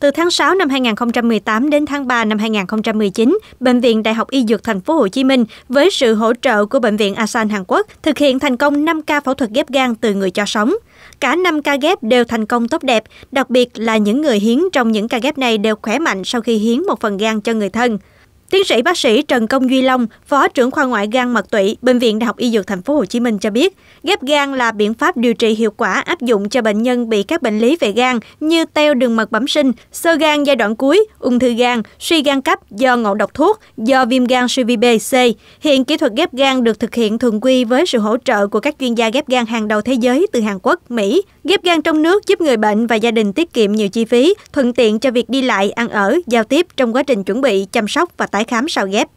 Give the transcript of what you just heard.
Từ tháng 6 năm 2018 đến tháng 3 năm 2019, Bệnh viện Đại học Y Dược Thành phố Hồ Chí Minh với sự hỗ trợ của Bệnh viện Asan Hàn Quốc thực hiện thành công 5 ca phẫu thuật ghép gan từ người cho sống. Cả 5 ca ghép đều thành công tốt đẹp, đặc biệt là những người hiến trong những ca ghép này đều khỏe mạnh sau khi hiến một phần gan cho người thân. Tiến sĩ bác sĩ Trần Công Duy Long, Phó trưởng khoa ngoại gan mật tụy, Bệnh viện Đại học Y Dược Thành phố Hồ Chí Minh cho biết, ghép gan là biện pháp điều trị hiệu quả áp dụng cho bệnh nhân bị các bệnh lý về gan như teo đường mật bẩm sinh, sơ gan giai đoạn cuối, ung thư gan, suy gan cấp do ngộ độc thuốc, do viêm gan suy vi B, C. Hiện kỹ thuật ghép gan được thực hiện thường quy với sự hỗ trợ của các chuyên gia ghép gan hàng đầu thế giới từ Hàn Quốc, Mỹ, Ghép gan trong nước giúp người bệnh và gia đình tiết kiệm nhiều chi phí, thuận tiện cho việc đi lại, ăn ở, giao tiếp trong quá trình chuẩn bị, chăm sóc và tái khám sau ghép.